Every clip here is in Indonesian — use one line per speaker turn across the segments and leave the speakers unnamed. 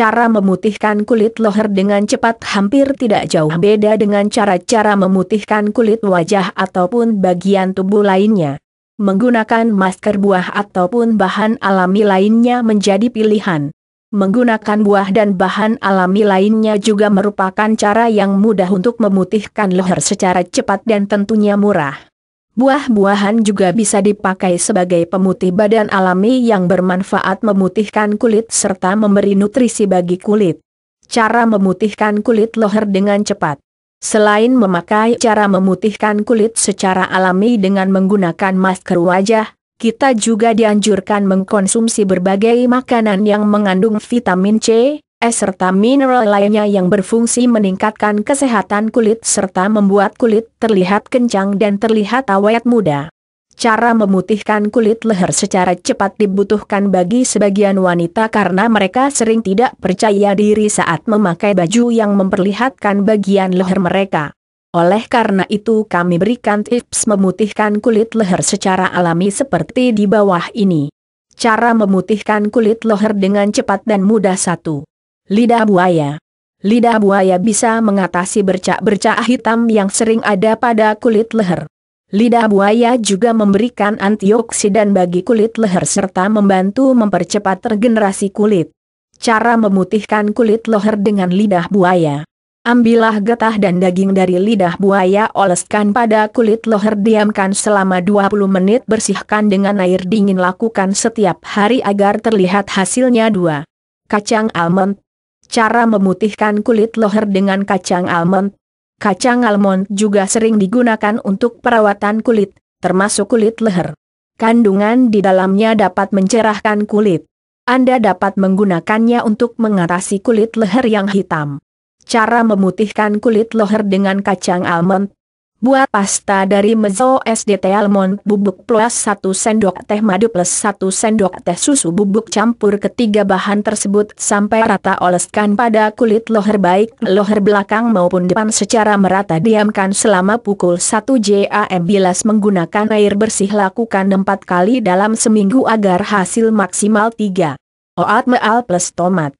cara memutihkan kulit leher dengan cepat hampir tidak jauh beda dengan cara-cara memutihkan kulit wajah ataupun bagian tubuh lainnya. Menggunakan masker buah ataupun bahan alami lainnya menjadi pilihan. Menggunakan buah dan bahan alami lainnya juga merupakan cara yang mudah untuk memutihkan leher secara cepat dan tentunya murah. Buah-buahan juga bisa dipakai sebagai pemutih badan alami yang bermanfaat memutihkan kulit serta memberi nutrisi bagi kulit. Cara memutihkan kulit loher dengan cepat. Selain memakai cara memutihkan kulit secara alami dengan menggunakan masker wajah, kita juga dianjurkan mengkonsumsi berbagai makanan yang mengandung vitamin C, es serta mineral lainnya yang berfungsi meningkatkan kesehatan kulit serta membuat kulit terlihat kencang dan terlihat awet muda. Cara memutihkan kulit leher secara cepat dibutuhkan bagi sebagian wanita karena mereka sering tidak percaya diri saat memakai baju yang memperlihatkan bagian leher mereka. Oleh karena itu kami berikan tips memutihkan kulit leher secara alami seperti di bawah ini. Cara memutihkan kulit leher dengan cepat dan mudah satu. Lidah buaya. Lidah buaya bisa mengatasi bercak-bercak hitam yang sering ada pada kulit leher. Lidah buaya juga memberikan antioksidan bagi kulit leher serta membantu mempercepat regenerasi kulit. Cara memutihkan kulit leher dengan lidah buaya. Ambillah getah dan daging dari lidah buaya oleskan pada kulit leher diamkan selama 20 menit bersihkan dengan air dingin lakukan setiap hari agar terlihat hasilnya 2. Kacang almond cara memutihkan kulit leher dengan kacang almond. Kacang almond juga sering digunakan untuk perawatan kulit, termasuk kulit leher. Kandungan di dalamnya dapat mencerahkan kulit. Anda dapat menggunakannya untuk mengatasi kulit leher yang hitam. Cara memutihkan kulit leher dengan kacang almond Buat pasta dari mezo SDT almond bubuk plus 1 sendok teh madu plus 1 sendok teh susu bubuk campur ketiga bahan tersebut sampai rata oleskan pada kulit loher baik loher belakang maupun depan secara merata diamkan selama pukul 1 jam bilas menggunakan air bersih lakukan 4 kali dalam seminggu agar hasil maksimal 3. meal plus tomat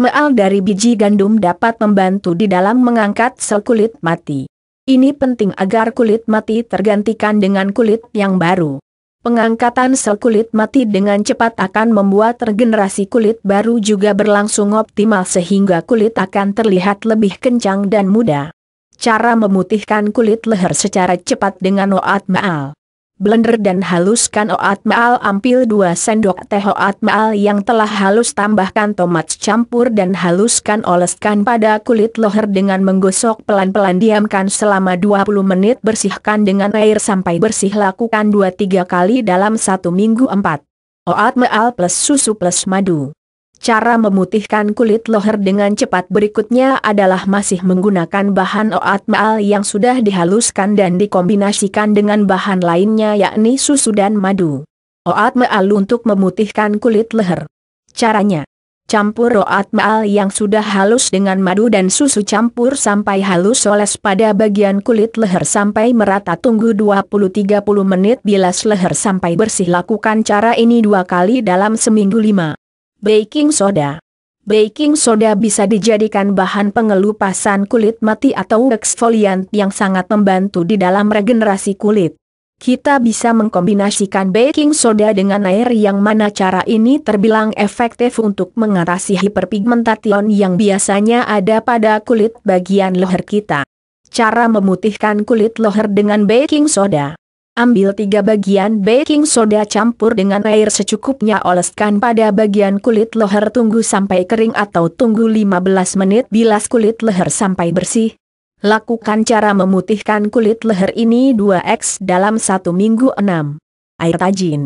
meal dari biji gandum dapat membantu di dalam mengangkat sel kulit mati. Ini penting agar kulit mati tergantikan dengan kulit yang baru. Pengangkatan sel kulit mati dengan cepat akan membuat regenerasi kulit baru juga berlangsung optimal sehingga kulit akan terlihat lebih kencang dan muda. Cara memutihkan kulit leher secara cepat dengan oat maal blender dan haluskan oat maal ampil 2 sendok teh oat maal yang telah halus tambahkan tomat campur dan haluskan oleskan pada kulit leher dengan menggosok pelan-pelan diamkan selama 20 menit bersihkan dengan air sampai bersih lakukan 2-3 kali dalam satu minggu 4. Oat maal plus susu plus madu Cara memutihkan kulit leher dengan cepat berikutnya adalah masih menggunakan bahan oatmeal yang sudah dihaluskan dan dikombinasikan dengan bahan lainnya yakni susu dan madu. Oatmeal untuk memutihkan kulit leher. Caranya Campur oatmeal yang sudah halus dengan madu dan susu campur sampai halus oles pada bagian kulit leher sampai merata tunggu 20-30 menit bilas leher sampai bersih lakukan cara ini dua kali dalam seminggu 5. Baking soda. Baking soda bisa dijadikan bahan pengelupasan kulit mati atau eksfoliant yang sangat membantu di dalam regenerasi kulit. Kita bisa mengkombinasikan baking soda dengan air yang mana cara ini terbilang efektif untuk mengatasi hiperpigmentation yang biasanya ada pada kulit bagian leher kita. Cara memutihkan kulit leher dengan baking soda Ambil tiga bagian baking soda campur dengan air secukupnya oleskan pada bagian kulit leher tunggu sampai kering atau tunggu 15 menit bilas kulit leher sampai bersih. Lakukan cara memutihkan kulit leher ini 2x dalam satu minggu 6. Air tajin.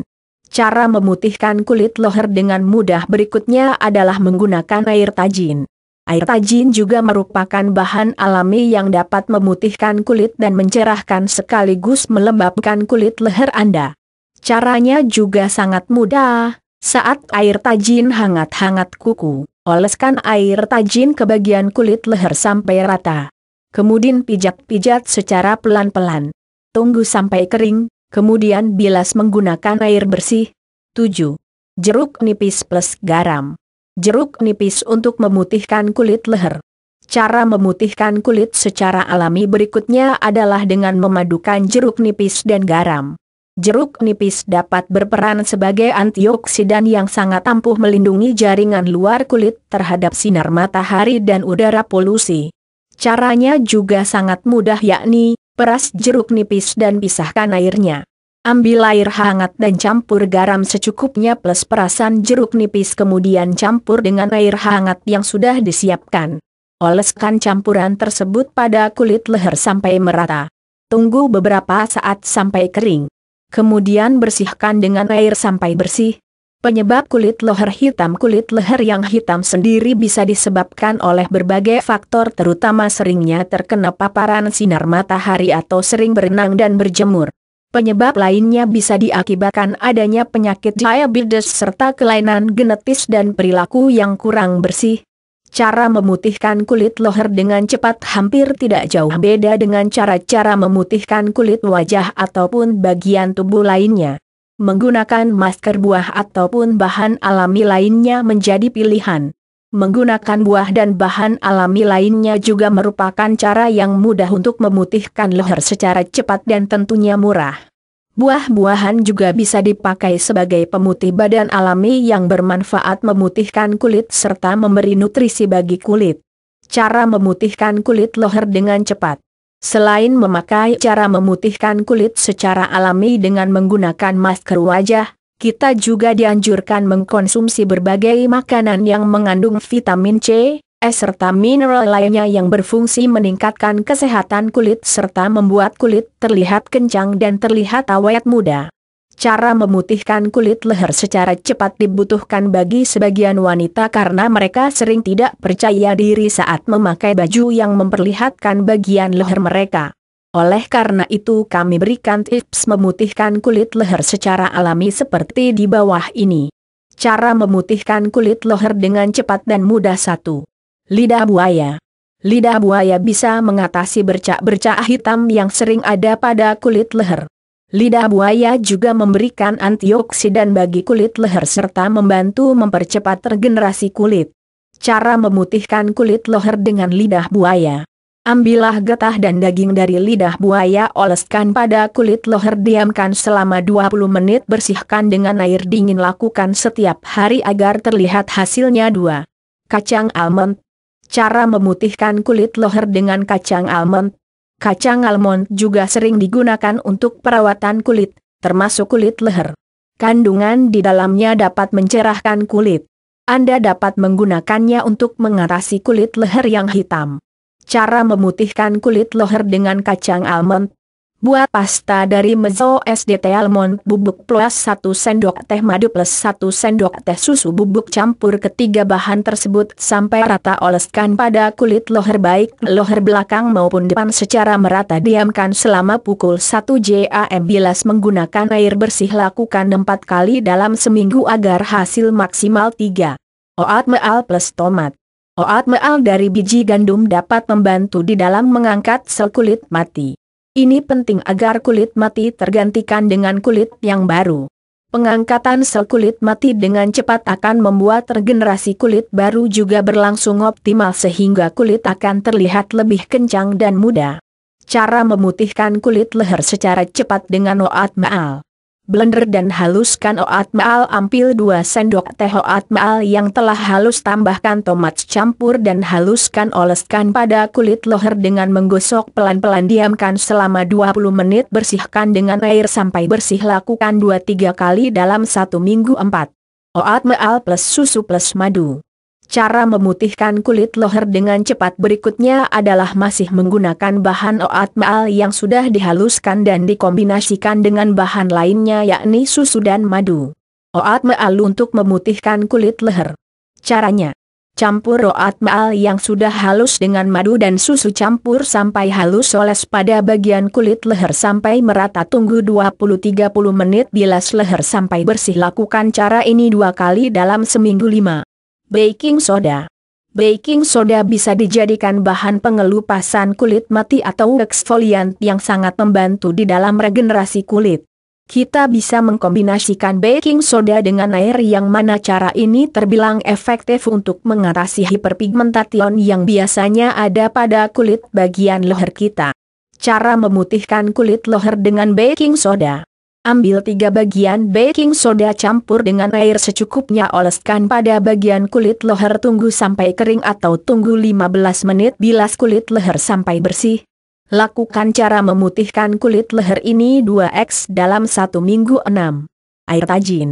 Cara memutihkan kulit leher dengan mudah berikutnya adalah menggunakan air tajin. Air tajin juga merupakan bahan alami yang dapat memutihkan kulit dan mencerahkan sekaligus melembabkan kulit leher Anda. Caranya juga sangat mudah. Saat air tajin hangat-hangat kuku, oleskan air tajin ke bagian kulit leher sampai rata. Kemudian pijat-pijat secara pelan-pelan. Tunggu sampai kering, kemudian bilas menggunakan air bersih. 7. Jeruk nipis plus garam. Jeruk nipis untuk memutihkan kulit leher. Cara memutihkan kulit secara alami berikutnya adalah dengan memadukan jeruk nipis dan garam. Jeruk nipis dapat berperan sebagai antioksidan yang sangat ampuh melindungi jaringan luar kulit terhadap sinar matahari dan udara polusi. Caranya juga sangat mudah yakni, peras jeruk nipis dan pisahkan airnya. Ambil air hangat dan campur garam secukupnya plus perasan jeruk nipis kemudian campur dengan air hangat yang sudah disiapkan. Oleskan campuran tersebut pada kulit leher sampai merata. Tunggu beberapa saat sampai kering. Kemudian bersihkan dengan air sampai bersih. Penyebab kulit leher hitam Kulit leher yang hitam sendiri bisa disebabkan oleh berbagai faktor terutama seringnya terkena paparan sinar matahari atau sering berenang dan berjemur. Penyebab lainnya bisa diakibatkan adanya penyakit diabetes serta kelainan genetis dan perilaku yang kurang bersih. Cara memutihkan kulit leher dengan cepat hampir tidak jauh beda dengan cara-cara memutihkan kulit wajah ataupun bagian tubuh lainnya. Menggunakan masker buah ataupun bahan alami lainnya menjadi pilihan. Menggunakan buah dan bahan alami lainnya juga merupakan cara yang mudah untuk memutihkan leher secara cepat dan tentunya murah. Buah-buahan juga bisa dipakai sebagai pemutih badan alami yang bermanfaat memutihkan kulit serta memberi nutrisi bagi kulit. Cara memutihkan kulit leher dengan cepat. Selain memakai cara memutihkan kulit secara alami dengan menggunakan masker wajah, kita juga dianjurkan mengkonsumsi berbagai makanan yang mengandung vitamin C, E serta mineral lainnya yang berfungsi meningkatkan kesehatan kulit serta membuat kulit terlihat kencang dan terlihat awet muda. Cara memutihkan kulit leher secara cepat dibutuhkan bagi sebagian wanita karena mereka sering tidak percaya diri saat memakai baju yang memperlihatkan bagian leher mereka. Oleh karena itu kami berikan tips memutihkan kulit leher secara alami seperti di bawah ini. Cara memutihkan kulit leher dengan cepat dan mudah satu. Lidah buaya. Lidah buaya bisa mengatasi bercak-bercak hitam yang sering ada pada kulit leher. Lidah buaya juga memberikan antioksidan bagi kulit leher serta membantu mempercepat regenerasi kulit. Cara memutihkan kulit leher dengan lidah buaya Ambillah getah dan daging dari lidah buaya oleskan pada kulit leher diamkan selama 20 menit bersihkan dengan air dingin lakukan setiap hari agar terlihat hasilnya dua. Kacang almond Cara memutihkan kulit leher dengan kacang almond Kacang almond juga sering digunakan untuk perawatan kulit, termasuk kulit leher. Kandungan di dalamnya dapat mencerahkan kulit. Anda dapat menggunakannya untuk mengatasi kulit leher yang hitam cara memutihkan kulit loher dengan kacang almond. Buat pasta dari mezo SDT almond bubuk plus 1 sendok teh madu plus 1 sendok teh susu bubuk campur ketiga bahan tersebut sampai rata oleskan pada kulit loher baik loher belakang maupun depan secara merata diamkan selama pukul 1 JAM bilas menggunakan air bersih lakukan 4 kali dalam seminggu agar hasil maksimal 3. Oatmeal plus tomat Oat meal dari biji gandum dapat membantu di dalam mengangkat sel kulit mati. Ini penting agar kulit mati tergantikan dengan kulit yang baru. Pengangkatan sel kulit mati dengan cepat akan membuat regenerasi kulit baru juga berlangsung optimal sehingga kulit akan terlihat lebih kencang dan muda. Cara memutihkan kulit leher secara cepat dengan oat maal blender dan haluskan oat maal ampil 2 sendok teh oat maal yang telah halus tambahkan tomat campur dan haluskan oleskan pada kulit loher dengan menggosok pelan-pelan diamkan selama 20 menit bersihkan dengan air sampai bersih lakukan 2-3 kali dalam satu minggu 4. Oat maal plus susu plus madu Cara memutihkan kulit leher dengan cepat berikutnya adalah masih menggunakan bahan oat maal yang sudah dihaluskan dan dikombinasikan dengan bahan lainnya yakni susu dan madu. Oat maal untuk memutihkan kulit leher. Caranya Campur oatmeal maal yang sudah halus dengan madu dan susu campur sampai halus oles pada bagian kulit leher sampai merata tunggu 20-30 menit bilas leher sampai bersih lakukan cara ini dua kali dalam seminggu lima Baking soda. Baking soda bisa dijadikan bahan pengelupasan kulit mati atau eksfoliant yang sangat membantu di dalam regenerasi kulit. Kita bisa mengkombinasikan baking soda dengan air yang mana cara ini terbilang efektif untuk mengatasi hiperpigmentation yang biasanya ada pada kulit bagian leher kita. Cara memutihkan kulit leher dengan baking soda. Ambil tiga bagian baking soda campur dengan air secukupnya oleskan pada bagian kulit leher tunggu sampai kering atau tunggu 15 menit bilas kulit leher sampai bersih. Lakukan cara memutihkan kulit leher ini 2x dalam satu minggu 6. Air tajin.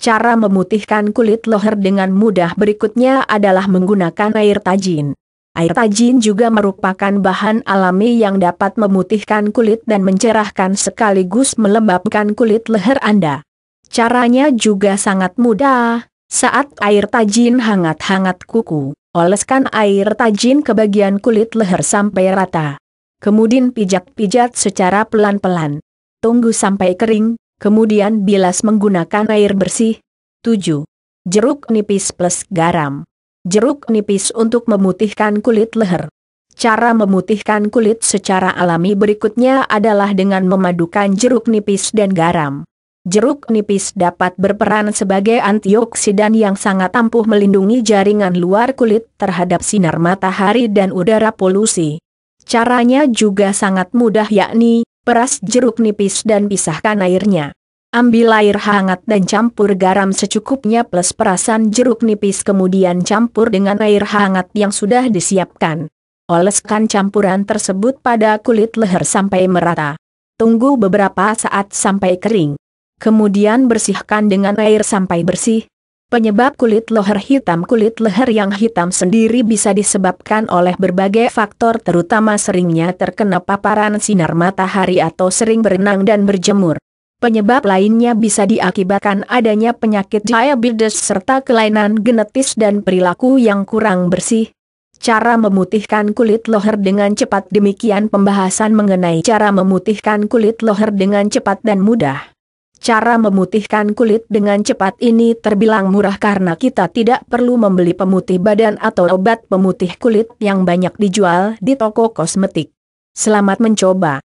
Cara memutihkan kulit leher dengan mudah berikutnya adalah menggunakan air tajin air tajin juga merupakan bahan alami yang dapat memutihkan kulit dan mencerahkan sekaligus melembabkan kulit leher Anda. Caranya juga sangat mudah. Saat air tajin hangat-hangat kuku, oleskan air tajin ke bagian kulit leher sampai rata. Kemudian pijat-pijat secara pelan-pelan. Tunggu sampai kering, kemudian bilas menggunakan air bersih. 7. Jeruk nipis plus garam. Jeruk nipis untuk memutihkan kulit leher. Cara memutihkan kulit secara alami berikutnya adalah dengan memadukan jeruk nipis dan garam. Jeruk nipis dapat berperan sebagai antioksidan yang sangat ampuh melindungi jaringan luar kulit terhadap sinar matahari dan udara polusi. Caranya juga sangat mudah yakni, peras jeruk nipis dan pisahkan airnya. Ambil air hangat dan campur garam secukupnya plus perasan jeruk nipis kemudian campur dengan air hangat yang sudah disiapkan. Oleskan campuran tersebut pada kulit leher sampai merata. Tunggu beberapa saat sampai kering. Kemudian bersihkan dengan air sampai bersih. Penyebab kulit leher hitam Kulit leher yang hitam sendiri bisa disebabkan oleh berbagai faktor terutama seringnya terkena paparan sinar matahari atau sering berenang dan berjemur. Penyebab lainnya bisa diakibatkan adanya penyakit diabetes serta kelainan genetis dan perilaku yang kurang bersih. Cara memutihkan kulit loher dengan cepat demikian pembahasan mengenai cara memutihkan kulit loher dengan cepat dan mudah. Cara memutihkan kulit dengan cepat ini terbilang murah karena kita tidak perlu membeli pemutih badan atau obat pemutih kulit yang banyak dijual di toko kosmetik. Selamat mencoba.